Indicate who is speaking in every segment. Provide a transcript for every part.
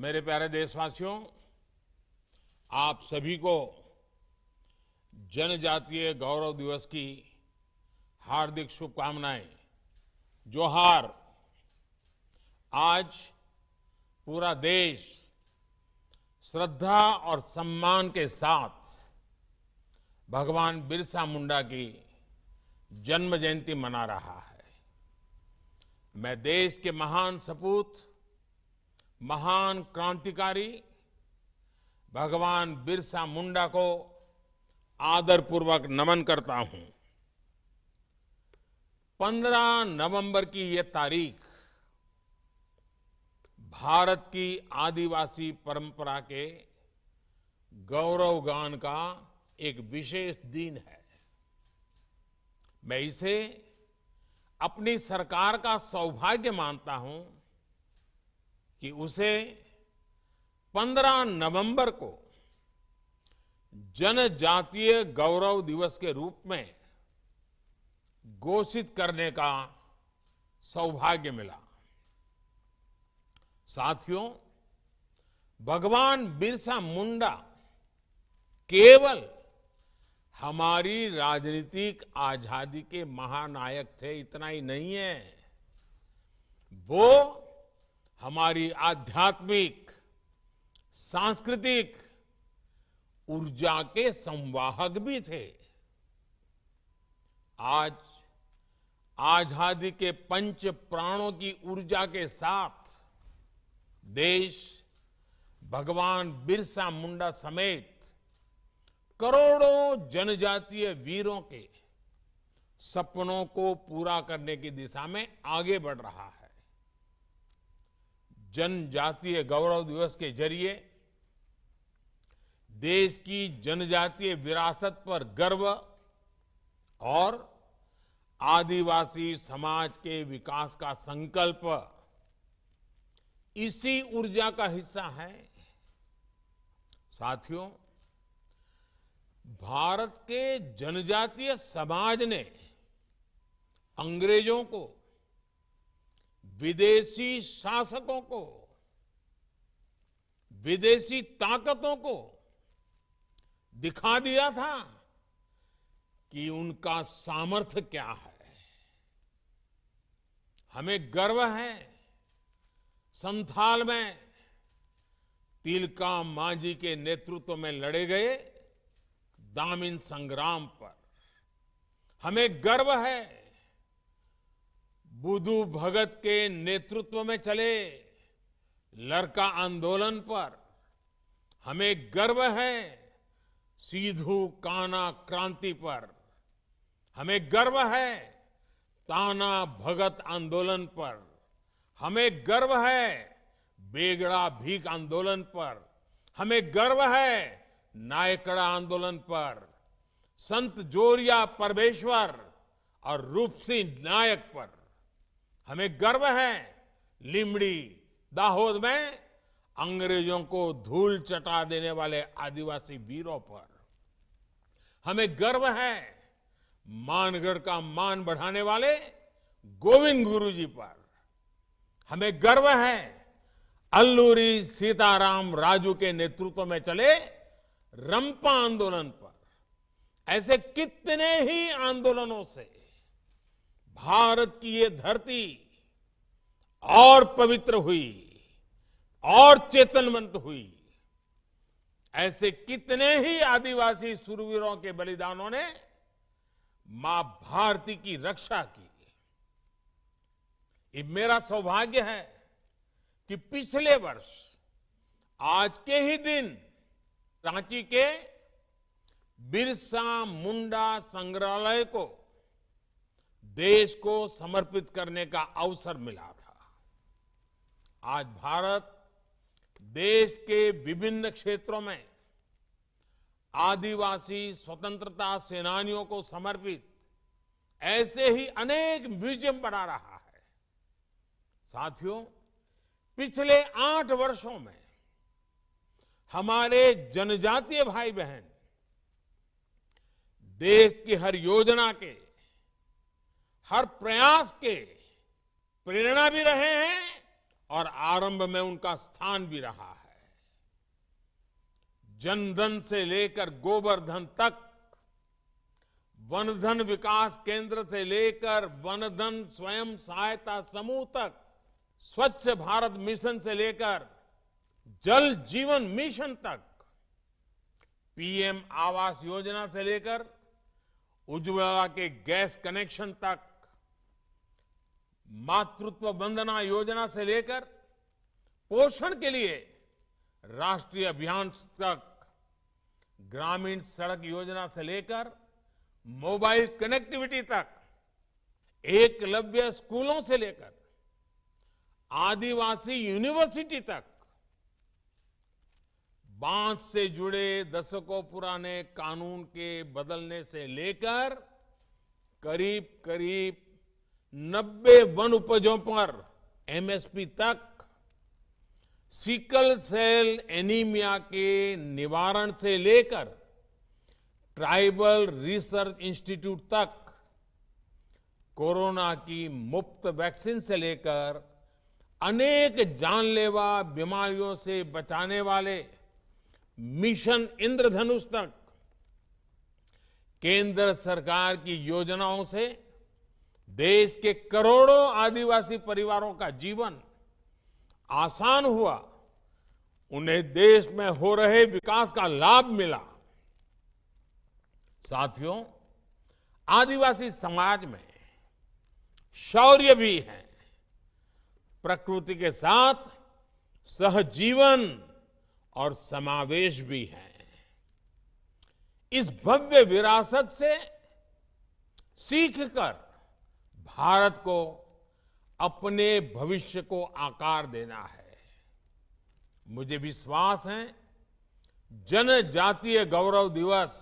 Speaker 1: मेरे प्यारे देशवासियों आप सभी को जनजातीय गौरव दिवस की हार्दिक शुभकामनाएं जोहार आज पूरा देश श्रद्धा और सम्मान के साथ भगवान बिरसा मुंडा की जन्म जयंती मना रहा है मैं देश के महान सपूत महान क्रांतिकारी भगवान बिरसा मुंडा को आदरपूर्वक नमन करता हूं 15 नवंबर की यह तारीख भारत की आदिवासी परंपरा के गौरवगान का एक विशेष दिन है मैं इसे अपनी सरकार का सौभाग्य मानता हूं कि उसे 15 नवंबर को जनजातीय गौरव दिवस के रूप में घोषित करने का सौभाग्य मिला साथियों भगवान बिरसा मुंडा केवल हमारी राजनीतिक आजादी के महानायक थे इतना ही नहीं है वो हमारी आध्यात्मिक सांस्कृतिक ऊर्जा के संवाहक भी थे आज आजादी के पंच प्राणों की ऊर्जा के साथ देश भगवान बिरसा मुंडा समेत करोड़ों जनजातीय वीरों के सपनों को पूरा करने की दिशा में आगे बढ़ रहा है जनजातीय गौरव दिवस के जरिए देश की जनजातीय विरासत पर गर्व और आदिवासी समाज के विकास का संकल्प इसी ऊर्जा का हिस्सा है साथियों भारत के जनजातीय समाज ने अंग्रेजों को विदेशी शासकों को विदेशी ताकतों को दिखा दिया था कि उनका सामर्थ्य क्या है हमें गर्व है संथाल में तिलका मांझी के नेतृत्व में लड़े गए दामिन संग्राम पर हमें गर्व है बुधु भगत के नेतृत्व में चले लड़का आंदोलन पर हमें गर्व है सीधू काना क्रांति पर हमें गर्व है ताना भगत आंदोलन पर हमें गर्व है बेगड़ा भीख आंदोलन पर हमें गर्व है नायकड़ा आंदोलन पर संत जोरिया परमेश्वर और रूप सिंह नायक पर हमें गर्व है लिमड़ी दाहोद में अंग्रेजों को धूल चटा देने वाले आदिवासी वीरों पर हमें गर्व है मानगढ़ का मान बढ़ाने वाले गोविंद गुरु जी पर हमें गर्व है अल्लूरी सीताराम राजू के नेतृत्व में चले रंपा आंदोलन पर ऐसे कितने ही आंदोलनों से भारत की ये धरती और पवित्र हुई और चेतनवंत हुई ऐसे कितने ही आदिवासी सुरवीरों के बलिदानों ने मां भारती की रक्षा की ये मेरा सौभाग्य है कि पिछले वर्ष आज के ही दिन रांची के बिरसा मुंडा संग्रहालय को देश को समर्पित करने का अवसर मिला था आज भारत देश के विभिन्न क्षेत्रों में आदिवासी स्वतंत्रता सेनानियों को समर्पित ऐसे ही अनेक म्यूजियम बना रहा है साथियों पिछले आठ वर्षों में हमारे जनजातीय भाई बहन देश की हर योजना के हर प्रयास के प्रेरणा भी रहे हैं और आरंभ में उनका स्थान भी रहा है जनधन से लेकर गोबरधन तक वनधन विकास केंद्र से लेकर वनधन स्वयं सहायता समूह तक स्वच्छ भारत मिशन से लेकर जल जीवन मिशन तक पीएम आवास योजना से लेकर उज्ज्वला के गैस कनेक्शन तक मातृत्व वंदना योजना से लेकर पोषण के लिए राष्ट्रीय अभियान तक ग्रामीण सड़क योजना से लेकर मोबाइल कनेक्टिविटी तक एकलव्य स्कूलों से लेकर आदिवासी यूनिवर्सिटी तक बांस से जुड़े दशकों पुराने कानून के बदलने से लेकर करीब करीब नब्बे वन उपजों पर एमएसपी तक सिकल सेल एनीमिया के निवारण से लेकर ट्राइबल रिसर्च इंस्टीट्यूट तक कोरोना की मुफ्त वैक्सीन से लेकर अनेक जानलेवा बीमारियों से बचाने वाले मिशन इंद्रधनुष तक केंद्र सरकार की योजनाओं से देश के करोड़ों आदिवासी परिवारों का जीवन आसान हुआ उन्हें देश में हो रहे विकास का लाभ मिला साथियों आदिवासी समाज में शौर्य भी है प्रकृति के साथ सहजीवन और समावेश भी है इस भव्य विरासत से सीखकर भारत को अपने भविष्य को आकार देना है मुझे विश्वास है जनजातीय गौरव दिवस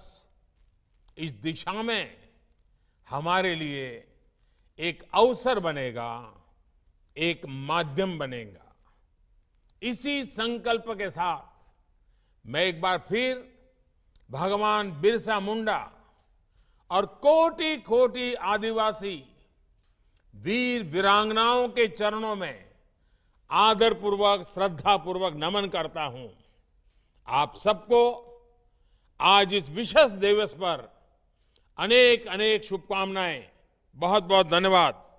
Speaker 1: इस दिशा में हमारे लिए एक अवसर बनेगा एक माध्यम बनेगा इसी संकल्प के साथ मैं एक बार फिर भगवान बिरसा मुंडा और कोटि कोटि आदिवासी वीर वीरांगनाओं के चरणों में आदरपूर्वक श्रद्धापूर्वक नमन करता हूं आप सबको आज इस विशेष दिवस पर अनेक अनेक शुभकामनाएं बहुत बहुत धन्यवाद